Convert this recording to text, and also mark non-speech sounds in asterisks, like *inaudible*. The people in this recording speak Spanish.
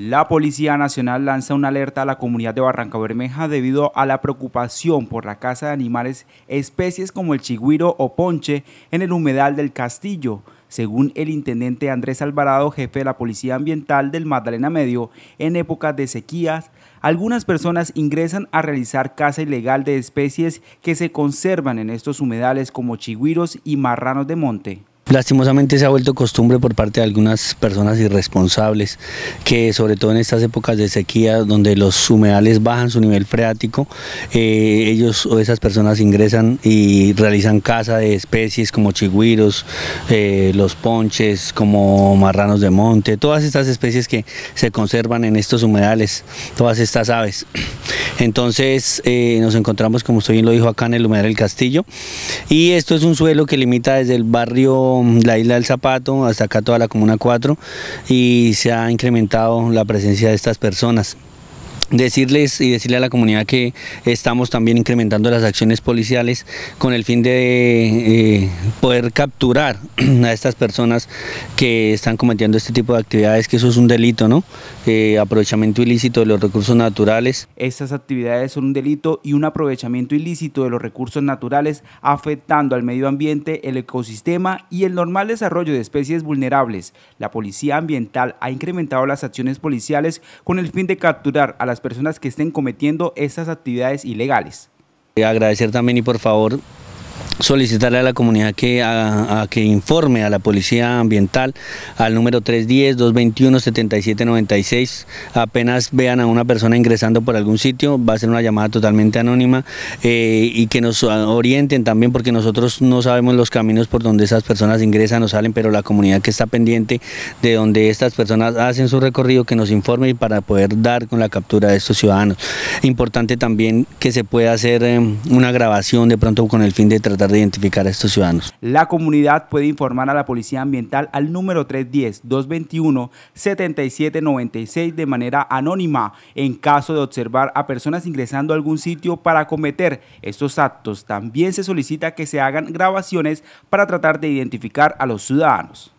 La Policía Nacional lanza una alerta a la comunidad de Barranca Bermeja debido a la preocupación por la caza de animales, especies como el chigüiro o ponche, en el humedal del castillo. Según el intendente Andrés Alvarado, jefe de la Policía Ambiental del Magdalena Medio, en épocas de sequías, algunas personas ingresan a realizar caza ilegal de especies que se conservan en estos humedales como chigüiros y marranos de monte. Lastimosamente se ha vuelto costumbre por parte de algunas personas irresponsables que sobre todo en estas épocas de sequía donde los humedales bajan su nivel freático, eh, ellos o esas personas ingresan y realizan caza de especies como chigüiros, eh, los ponches, como marranos de monte, todas estas especies que se conservan en estos humedales, todas estas aves. Entonces eh, nos encontramos, como usted bien lo dijo, acá en el humedal del Castillo y esto es un suelo que limita desde el barrio la isla del Zapato, hasta acá toda la Comuna 4 y se ha incrementado la presencia de estas personas decirles y decirle a la comunidad que estamos también incrementando las acciones policiales con el fin de eh, poder capturar *clears throat* a estas personas que están cometiendo este tipo de actividades, que eso es un delito, ¿no? Eh, aprovechamiento ilícito de los recursos naturales. Estas actividades son un delito y un aprovechamiento ilícito de los recursos naturales afectando al medio ambiente, el ecosistema y el normal desarrollo de especies vulnerables. La Policía Ambiental ha incrementado las acciones policiales con el fin de capturar a las personas que estén cometiendo estas actividades ilegales. Agradecer también y por favor solicitarle a la comunidad que, a, que informe a la Policía Ambiental al número 310-221-7796. Apenas vean a una persona ingresando por algún sitio, va a ser una llamada totalmente anónima eh, y que nos orienten también porque nosotros no sabemos los caminos por donde esas personas ingresan o salen, pero la comunidad que está pendiente de donde estas personas hacen su recorrido que nos informe y para poder dar con la captura de estos ciudadanos. Importante también que se pueda hacer eh, una grabación de pronto con el fin de tratar de identificar a estos ciudadanos. La comunidad puede informar a la Policía Ambiental al número 310-221-7796 de manera anónima en caso de observar a personas ingresando a algún sitio para cometer estos actos. También se solicita que se hagan grabaciones para tratar de identificar a los ciudadanos.